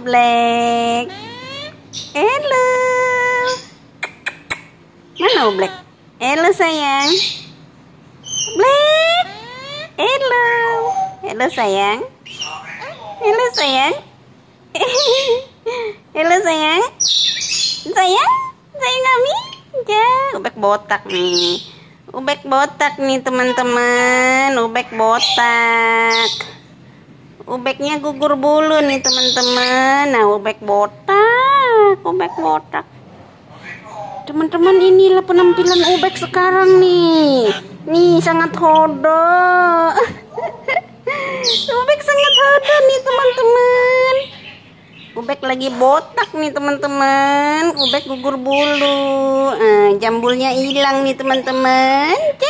Black. Hello. Mana Black? Hello sayang. Black. Hello. Hello sayang. Hello sayang. Hello sayang. Sayang, sayang kami. Ya, ubek botak nih. Ubek botak nih teman-teman. Ubek botak ubeknya gugur bulu nih teman-teman nah ubek botak ubek botak teman-teman inilah penampilan ubek sekarang nih nih sangat hodo ubek sangat hodo nih teman-teman ubek lagi botak nih teman-teman ubek gugur bulu nah, jambulnya hilang nih teman-teman